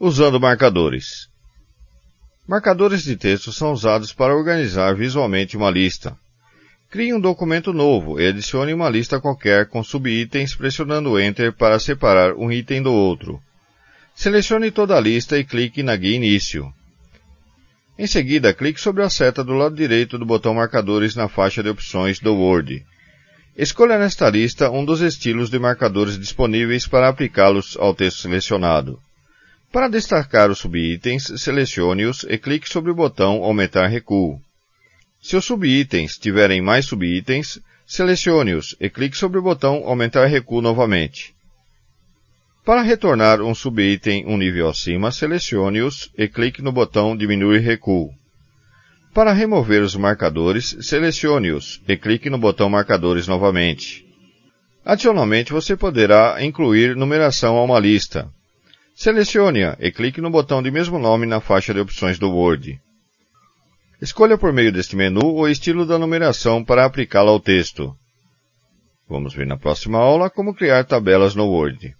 Usando marcadores. Marcadores de texto são usados para organizar visualmente uma lista. Crie um documento novo e adicione uma lista qualquer com subitens pressionando Enter para separar um item do outro. Selecione toda a lista e clique na guia Início. Em seguida, clique sobre a seta do lado direito do botão Marcadores na faixa de opções do Word. Escolha nesta lista um dos estilos de marcadores disponíveis para aplicá-los ao texto selecionado. Para destacar os subitens, selecione-os e clique sobre o botão Aumentar recuo. Se os subitens tiverem mais subitens, selecione-os e clique sobre o botão Aumentar recuo novamente. Para retornar um subitem um nível acima, selecione-os e clique no botão Diminuir recuo. Para remover os marcadores, selecione-os e clique no botão Marcadores novamente. Adicionalmente, você poderá incluir numeração a uma lista. Selecione-a e clique no botão de mesmo nome na faixa de opções do Word. Escolha por meio deste menu o estilo da numeração para aplicá-la ao texto. Vamos ver na próxima aula como criar tabelas no Word.